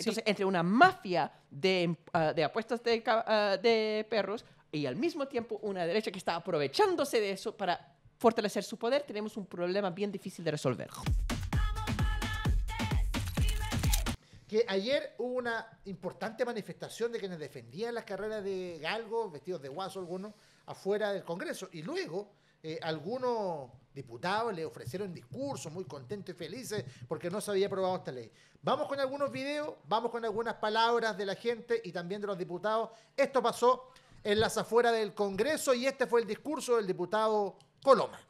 Entonces, entre una mafia de, ah, apuestas ah, de, perros y al mismo tiempo una derecha que está aprovechándose de eso para fortalecer su poder, tenemos un problema bien difícil de resolver. que ayer hubo una importante manifestación de quienes defendían las carreras de Galgo, vestidos de guaso algunos, afuera del Congreso. Y luego eh, algunos diputados le ofrecieron discursos muy contentos y felices porque no se había aprobado esta ley. Vamos con algunos videos, vamos con algunas palabras de la gente y también de los diputados. Esto pasó en las afueras del Congreso y este fue el discurso del diputado Coloma.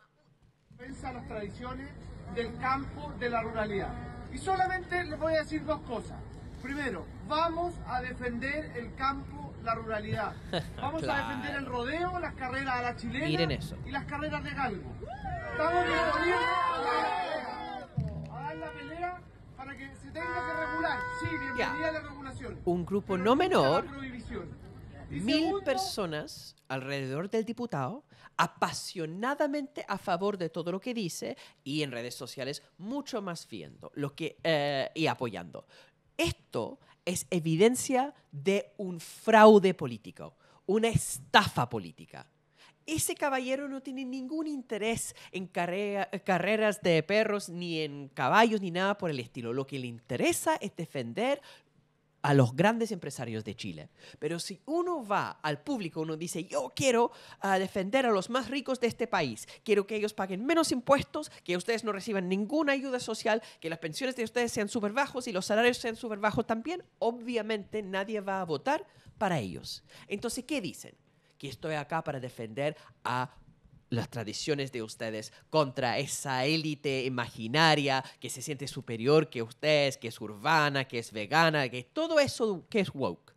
Pensa las tradiciones del campo, de la ruralidad. Y solamente les voy a decir dos cosas. Primero, vamos a defender el campo la ruralidad. Vamos a defender el rodeo, las carreras a la chilena y las carreras de galgo. Estamos a dar la pelea para que se tenga que regular. Sí, bienvenida la regulación. Un grupo no menor. mil personas alrededor del diputado, apasionadamente a favor de todo lo que dice y en redes sociales mucho más viendo lo que, eh, y apoyando. Esto es evidencia de un fraude político, una estafa política. Ese caballero no tiene ningún interés en eh, carreras de perros, ni en caballos, ni nada por el estilo. Lo que le interesa es defender a los grandes empresarios de Chile. Pero si uno va al público, uno dice, yo quiero ah, defender a los más ricos de este país, quiero que ellos paguen menos impuestos, que ustedes no reciban ninguna ayuda social, que las pensiones de ustedes sean súper bajos y los salarios sean súper bajos también, obviamente nadie va a votar para ellos. Entonces, ¿qué dicen? Que estoy acá para defender a las tradiciones de ustedes contra esa élite imaginaria que se siente superior que ustedes, que es urbana, que es vegana, que todo eso que es woke.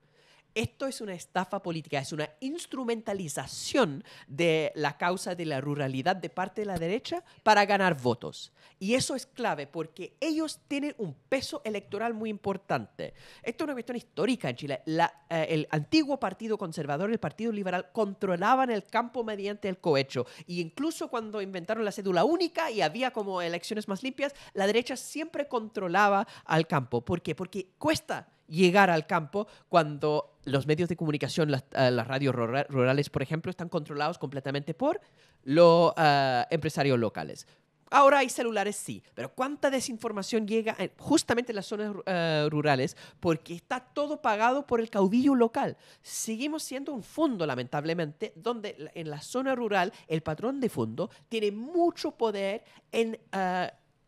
Esto es una estafa política, es una instrumentalización de la causa de la ruralidad de parte de la derecha para ganar votos. Y eso es clave porque ellos tienen un peso electoral muy importante. Esto es una cuestión histórica en Chile. Eh, el antiguo Partido Conservador el Partido Liberal controlaban el campo mediante el cohecho. Y incluso cuando inventaron la cédula única y había como elecciones más limpias, la derecha siempre controlaba al campo. ¿Por qué? Porque cuesta llegar al campo cuando los medios de comunicación, las, eh, radios rurales, por ejemplo, están controlados completamente por los eh, empresarios locales. Ahora hay celulares, sí, pero ¿cuánta desinformación llega justamente en las zonas eh, rurales? Porque está todo pagado por el caudillo local. Seguimos siendo un fondo, lamentablemente, donde en la zona rural el patrón de fondo tiene mucho poder en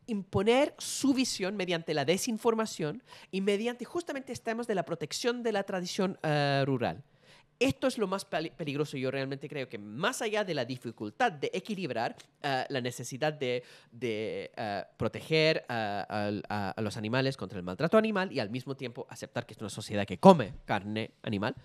imponer su visión mediante la desinformación y mediante justamente estamos de la protección de la tradición eh, rural. Esto es lo más peligroso. Yo realmente creo que más allá de la dificultad de equilibrar eh, la necesidad de, eh, proteger a, los animales contra el maltrato animal y al mismo tiempo aceptar que es una sociedad que come carne animal,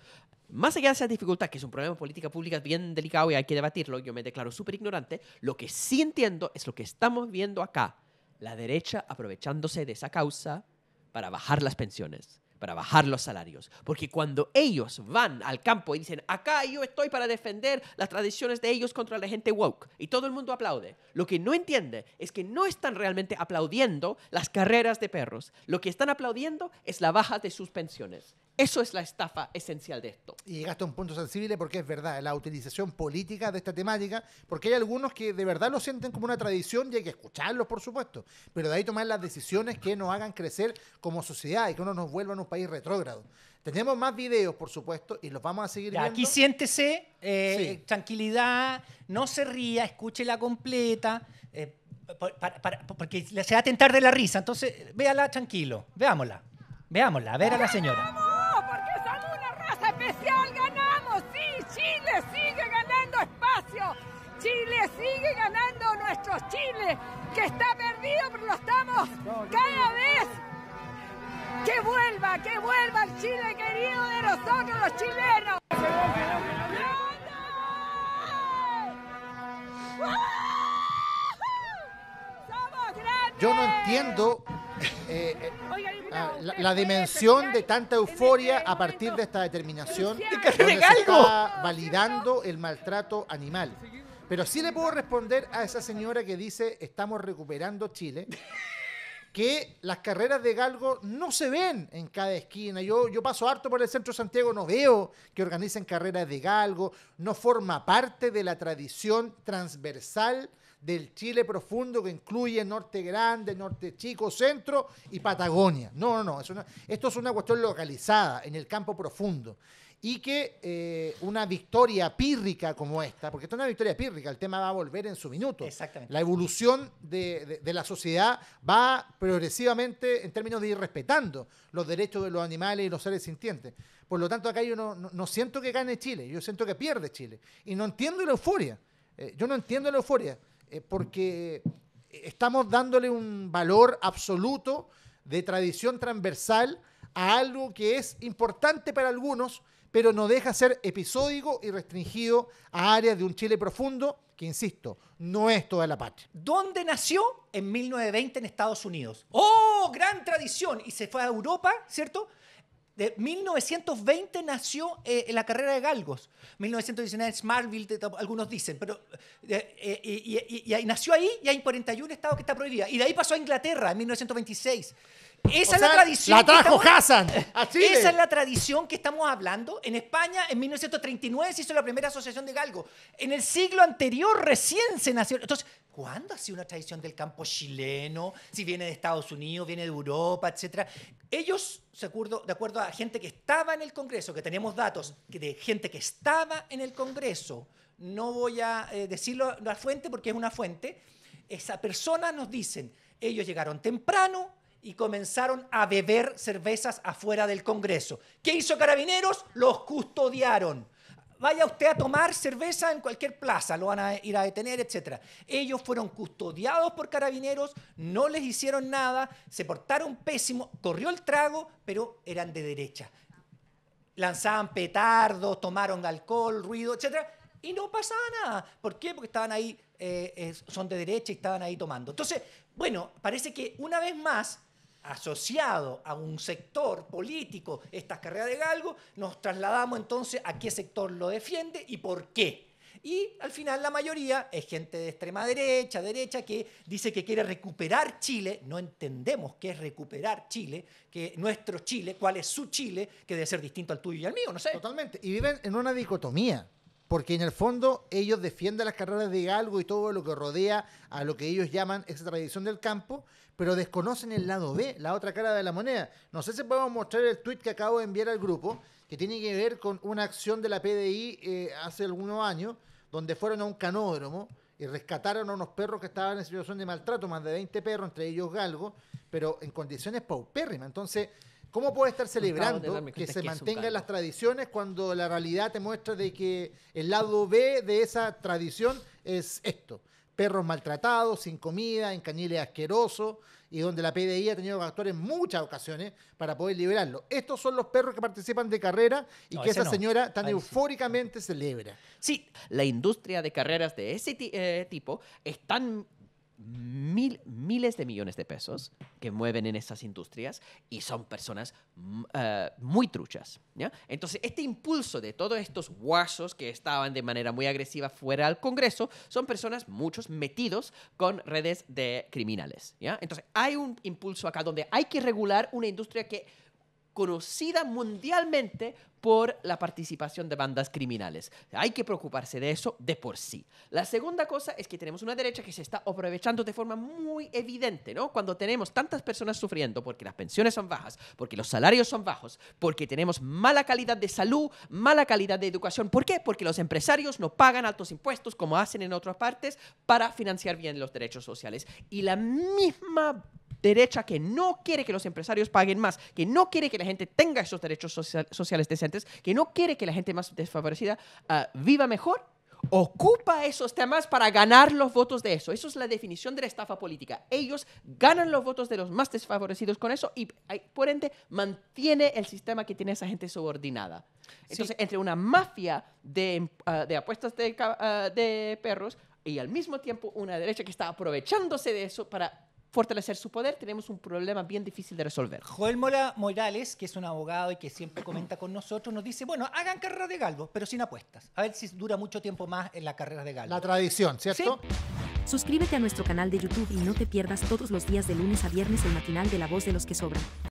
más allá de esa dificultad, que es un problema de política pública bien delicado y hay que debatirlo, yo me declaro súper ignorante, lo que sí entiendo es lo que estamos viendo acá la derecha aprovechándose de esa causa para bajar las pensiones, para bajar los salarios. Porque cuando ellos van al campo y dicen, acá yo estoy para defender las tradiciones de ellos contra la gente woke, y todo el mundo aplaude, lo que no entiende es que no están realmente aplaudiendo las carreras de perros, lo que están aplaudiendo es la baja de sus pensiones. Eso es la estafa esencial de esto. Y llegaste a un punto sensible porque es verdad, la utilización política de esta temática, porque hay algunos que de verdad lo sienten como una tradición y hay que escucharlos, por supuesto, pero de ahí tomar las decisiones que nos hagan crecer como sociedad y que uno nos vuelvan un país retrógrado. Tenemos más videos, por supuesto, y los vamos a seguir viendo. Aquí siéntese, eh, tranquilidad, no se ría, escúchela completa, eh, porque se va a tentar de la risa. Entonces, véala tranquilo, veámosla, veámosla, a ver a la señora. Chile sigue ganando nuestro Chile, que está perdido, pero lo estamos cada vez. Que vuelva, que vuelva el Chile querido de nosotros los chilenos. Yo no entiendo eh, eh, ah, la, la, dimensión de tanta este euforia a partir de esta determinación donde se está validando el maltrato animal. Pero sí le puedo responder a esa señora que dice, estamos recuperando Chile, que las carreras de galgo no se ven en cada esquina. Yo, yo paso harto por el centro de Santiago, no veo que organicen carreras de galgo, no forma parte de la tradición transversal del Chile profundo que incluye norte grande, norte chico, centro y Patagonia. No, no, no, esto es una cuestión localizada en el campo profundo y que eh, una victoria pírrica como esta, porque esta es una victoria pírrica, el tema va a volver en su minuto. Exactamente. La evolución de, de, la sociedad va progresivamente en términos de ir respetando los derechos de los animales y los seres sintientes. Por lo tanto, acá yo no, siento que gane Chile, yo siento que pierde Chile. Y no entiendo la euforia, eh, yo no entiendo la euforia, eh, porque estamos dándole un valor absoluto de tradición transversal a algo que es importante para algunos, pero no deja ser episódico y restringido a áreas de un Chile profundo que, insisto, no es toda la patria. ¿Dónde nació? En 1920 en Estados Unidos. Oh. ¡Oh, gran tradición! Y se fue a Europa, ¿cierto? De 1920 nació en eh, la carrera de Galgos. 1919 Smartville, algunos dicen, pero. Eh, eh, y, nació ahí y hay 41 estados que está prohibida. Y de ahí pasó a Inglaterra en 1926. Esa es la tradición. La trajo Hassan. Esa es la tradición que estamos hablando. En España, en 1939 se hizo la primera asociación de galgo. En el siglo anterior recién se nació. Entonces, ¿cuándo ha sido una tradición del campo chileno? Si viene de Estados Unidos, viene de Europa, etcétera. Ellos, de acuerdo, de acuerdo a gente que estaba en el Congreso, que tenemos datos de gente que estaba en el Congreso, no voy a eh, decirlo la fuente porque es una fuente, esa persona nos dicen, ellos llegaron temprano, y comenzaron a beber cervezas afuera del Congreso. ¿Qué hizo Carabineros? Los custodiaron. Vaya usted a tomar cerveza en cualquier plaza, lo van a ir a detener, etc. Ellos fueron custodiados por carabineros, no les hicieron nada, se portaron pésimo, corrió el trago, pero eran de derecha. Lanzaban petardos, tomaron alcohol, ruido, etc. Y no pasaba nada. ¿Por qué? Porque estaban ahí, eh, eh, son de derecha y estaban ahí tomando. Entonces, bueno, parece que una vez más asociado a un sector político estas carreras de galgo, nos trasladamos entonces a qué sector lo defiende y por qué. Y al final la mayoría es gente de extrema derecha, derecha, que dice que quiere recuperar Chile. No entendemos qué es recuperar Chile, que nuestro Chile, cuál es su Chile, que debe ser distinto al tuyo y al mío, no sé. Totalmente. Y viven en una dicotomía porque en el fondo ellos defienden las carreras de Galgo y todo lo que rodea a lo que ellos llaman esa tradición del campo, pero desconocen el lado B, la otra cara de la moneda. No sé si podemos mostrar el tweet que acabo de enviar al grupo, que tiene que ver con una acción de la PDI eh, hace algunos años, donde fueron a un canódromo y rescataron a unos perros que estaban en situación de maltrato, más de 20 perros, entre ellos Galgo, pero en condiciones paupérrimas. Entonces, ¿Cómo puede estar celebrando que se mantengan las tradiciones cuando la realidad te muestra de que el lado B de esa tradición es esto? Perros maltratados, sin comida, en caniles asquerosos, y donde la PDI ha tenido que actuar en muchas ocasiones para poder liberarlo. Estos son los perros que participan de carrera y que esa señora tan eufóricamente celebra. Sí, la industria de carreras de ese eh, tipo es tan mil, miles de millones de pesos que mueven en esas industrias y son personas mm, eh, muy truchas. ¿ya? Entonces, este impulso de todos estos guasos que estaban de manera muy agresiva fuera al Congreso son personas, muchos, metidos con redes de criminales. ¿ya? Entonces, hay un impulso acá donde hay que regular una industria que conocida mundialmente por la participación de bandas criminales. Hay que preocuparse de eso de por sí. La segunda cosa es que tenemos una derecha que se está aprovechando de forma muy evidente, ¿no? Cuando tenemos tantas personas sufriendo porque las pensiones son bajas, porque los salarios son bajos, porque tenemos mala calidad de salud, mala calidad de educación. ¿Por qué? Porque los empresarios no pagan altos impuestos como hacen en otras partes para financiar bien los derechos sociales. Y la misma derecha que no quiere que los empresarios paguen más, que no quiere que la gente tenga esos derechos sociales decentes, que no quiere que la gente más desfavorecida ah, viva mejor, ocupa esos temas para ganar los votos de eso. Eso es la definición de la estafa política. Ellos ganan los votos de los más desfavorecidos con eso y por ende mantiene el sistema que tiene esa gente subordinada. Entonces, entre una mafia de, ah, apuestas de, ah, de perros y al mismo tiempo una derecha que está aprovechándose de eso para fortalecer su poder, tenemos un problema bien difícil de resolver. Joel Mola Morales, que es un abogado y que siempre comenta con nosotros, nos dice, bueno, hagan carrera de galgo, pero sin apuestas. A ver si dura mucho tiempo más en la carrera de galgo. La tradición, ¿cierto? ¿Sí? Suscríbete a nuestro canal de YouTube y no te pierdas todos los días de lunes a viernes el matinal de La Voz de los que Sobran.